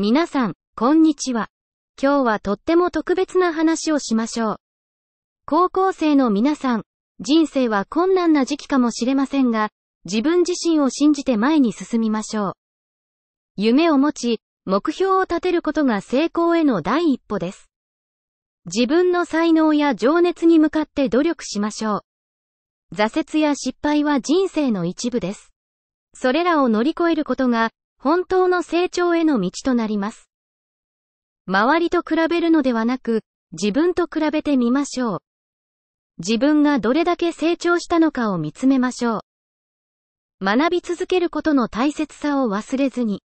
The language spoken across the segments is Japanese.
皆さん、こんにちは。今日はとっても特別な話をしましょう。高校生の皆さん、人生は困難な時期かもしれませんが、自分自身を信じて前に進みましょう。夢を持ち、目標を立てることが成功への第一歩です。自分の才能や情熱に向かって努力しましょう。挫折や失敗は人生の一部です。それらを乗り越えることが本当の成長への道となります。周りと比べるのではなく、自分と比べてみましょう。自分がどれだけ成長したのかを見つめましょう。学び続けることの大切さを忘れずに。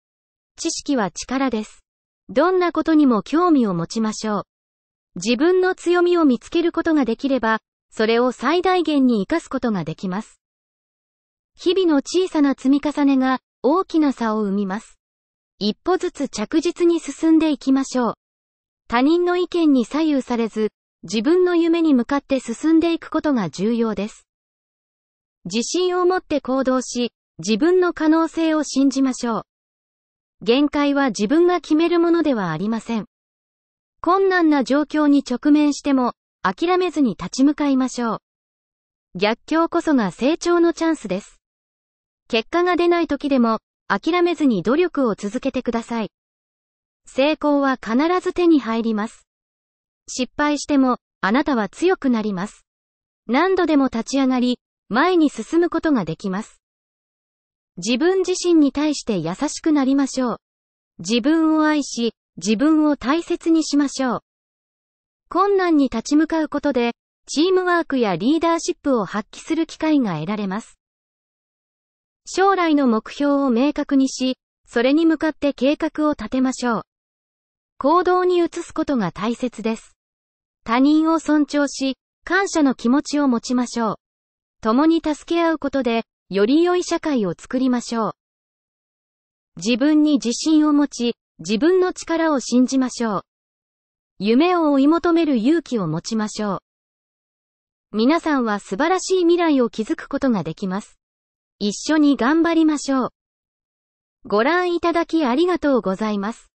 知識は力です。どんなことにも興味を持ちましょう。自分の強みを見つけることができれば、それを最大限に活かすことができます。日々の小さな積み重ねが、大きな差を生みます。一歩ずつ着実に進んでいきましょう。他人の意見に左右されず、自分の夢に向かって進んでいくことが重要です。自信を持って行動し、自分の可能性を信じましょう。限界は自分が決めるものではありません。困難な状況に直面しても、諦めずに立ち向かいましょう。逆境こそが成長のチャンスです。結果が出ない時でも、諦めずに努力を続けてください。成功は必ず手に入ります。失敗しても、あなたは強くなります。何度でも立ち上がり、前に進むことができます。自分自身に対して優しくなりましょう。自分を愛し、自分を大切にしましょう。困難に立ち向かうことで、チームワークやリーダーシップを発揮する機会が得られます。将来の目標を明確にし、それに向かって計画を立てましょう。行動に移すことが大切です。他人を尊重し、感謝の気持ちを持ちましょう。共に助け合うことで、より良い社会を作りましょう。自分に自信を持ち、自分の力を信じましょう。夢を追い求める勇気を持ちましょう。皆さんは素晴らしい未来を築くことができます。一緒に頑張りましょう。ご覧いただきありがとうございます。